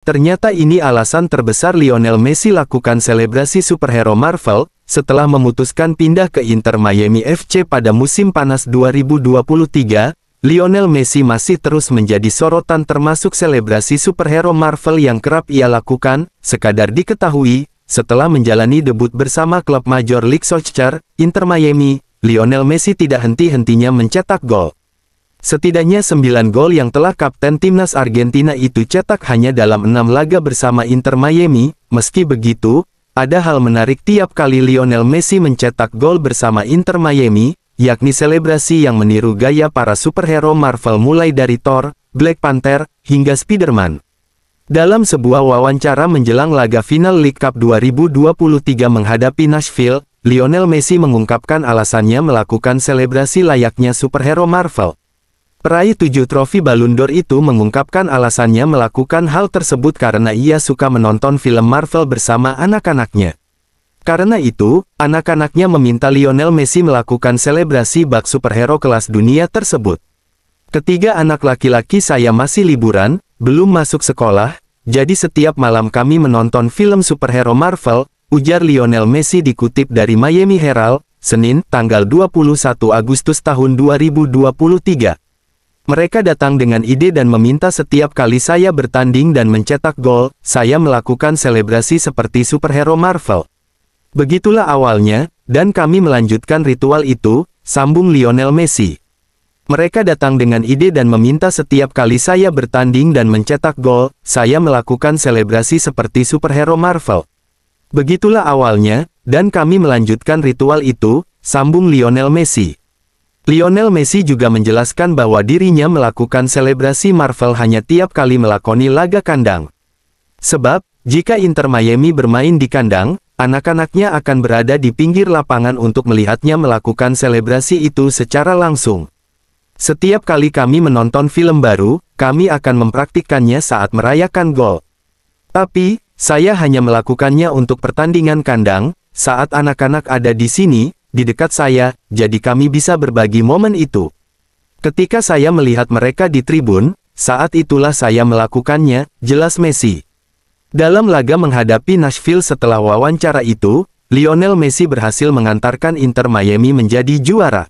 Ternyata ini alasan terbesar Lionel Messi lakukan selebrasi superhero Marvel, setelah memutuskan pindah ke Inter Miami FC pada musim panas 2023, Lionel Messi masih terus menjadi sorotan termasuk selebrasi superhero Marvel yang kerap ia lakukan, sekadar diketahui, setelah menjalani debut bersama klub major League Soccer, Inter Miami, Lionel Messi tidak henti-hentinya mencetak gol. Setidaknya 9 gol yang telah kapten timnas Argentina itu cetak hanya dalam enam laga bersama Inter Miami, meski begitu, ada hal menarik tiap kali Lionel Messi mencetak gol bersama Inter Miami, yakni selebrasi yang meniru gaya para superhero Marvel mulai dari Thor, Black Panther, hingga Spider-Man. Dalam sebuah wawancara menjelang laga final League Cup 2023 menghadapi Nashville, Lionel Messi mengungkapkan alasannya melakukan selebrasi layaknya superhero Marvel. Peraih tujuh trofi Ballon d'Or itu mengungkapkan alasannya melakukan hal tersebut karena ia suka menonton film Marvel bersama anak-anaknya. Karena itu, anak-anaknya meminta Lionel Messi melakukan selebrasi bak superhero kelas dunia tersebut. Ketiga anak laki-laki saya masih liburan, belum masuk sekolah, jadi setiap malam kami menonton film superhero Marvel, ujar Lionel Messi dikutip dari Miami Herald, Senin, tanggal 21 Agustus tahun 2023. Mereka datang dengan ide dan meminta setiap kali saya bertanding dan mencetak gol, saya melakukan selebrasi seperti superhero Marvel. Begitulah awalnya, dan kami melanjutkan ritual itu, sambung Lionel Messi. Mereka datang dengan ide dan meminta setiap kali saya bertanding dan mencetak gol, saya melakukan selebrasi seperti superhero Marvel. Begitulah awalnya, dan kami melanjutkan ritual itu, sambung Lionel Messi. Lionel Messi juga menjelaskan bahwa dirinya melakukan selebrasi Marvel hanya tiap kali melakoni laga kandang. Sebab, jika Inter Miami bermain di kandang, anak-anaknya akan berada di pinggir lapangan untuk melihatnya melakukan selebrasi itu secara langsung. Setiap kali kami menonton film baru, kami akan mempraktikkannya saat merayakan gol. Tapi, saya hanya melakukannya untuk pertandingan kandang, saat anak-anak ada di sini, di dekat saya, jadi kami bisa berbagi momen itu. Ketika saya melihat mereka di tribun, saat itulah saya melakukannya, jelas Messi. Dalam laga menghadapi Nashville setelah wawancara itu, Lionel Messi berhasil mengantarkan Inter Miami menjadi juara.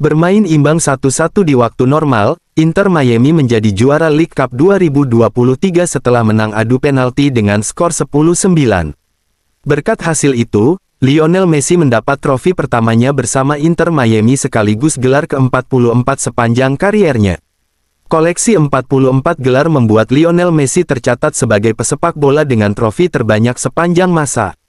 Bermain imbang satu-satu di waktu normal, Inter Miami menjadi juara League Cup 2023 setelah menang adu penalti dengan skor 10-9. Berkat hasil itu, Lionel Messi mendapat trofi pertamanya bersama Inter Miami sekaligus gelar ke-44 sepanjang kariernya. Koleksi 44 gelar membuat Lionel Messi tercatat sebagai pesepak bola dengan trofi terbanyak sepanjang masa.